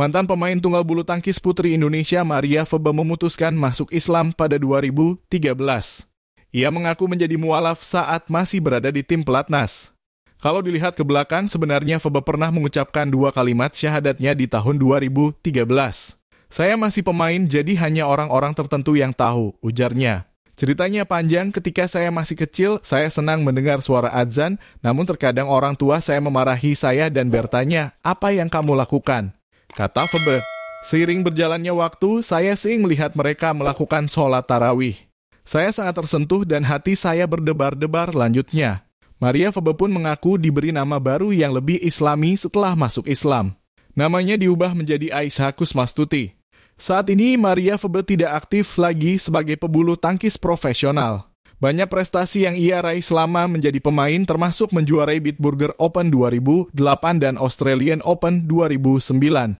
Mantan pemain tunggal bulu tangkis putri Indonesia Maria Feba memutuskan masuk Islam pada 2013. Ia mengaku menjadi mualaf saat masih berada di tim pelatnas. Kalau dilihat ke belakang, sebenarnya Feba pernah mengucapkan dua kalimat syahadatnya di tahun 2013. Saya masih pemain, jadi hanya orang-orang tertentu yang tahu, ujarnya. Ceritanya panjang, ketika saya masih kecil, saya senang mendengar suara azan, namun terkadang orang tua saya memarahi saya dan bertanya, apa yang kamu lakukan? Kata Febe. seiring berjalannya waktu, saya sering melihat mereka melakukan sholat tarawih. Saya sangat tersentuh dan hati saya berdebar-debar lanjutnya. Maria Febe pun mengaku diberi nama baru yang lebih islami setelah masuk Islam. Namanya diubah menjadi Aisyah Kusmastuti. Saat ini Maria Febe tidak aktif lagi sebagai pebulu tangkis profesional. Banyak prestasi yang ia raih selama menjadi pemain termasuk menjuarai Bitburger Open 2008 dan Australian Open 2009.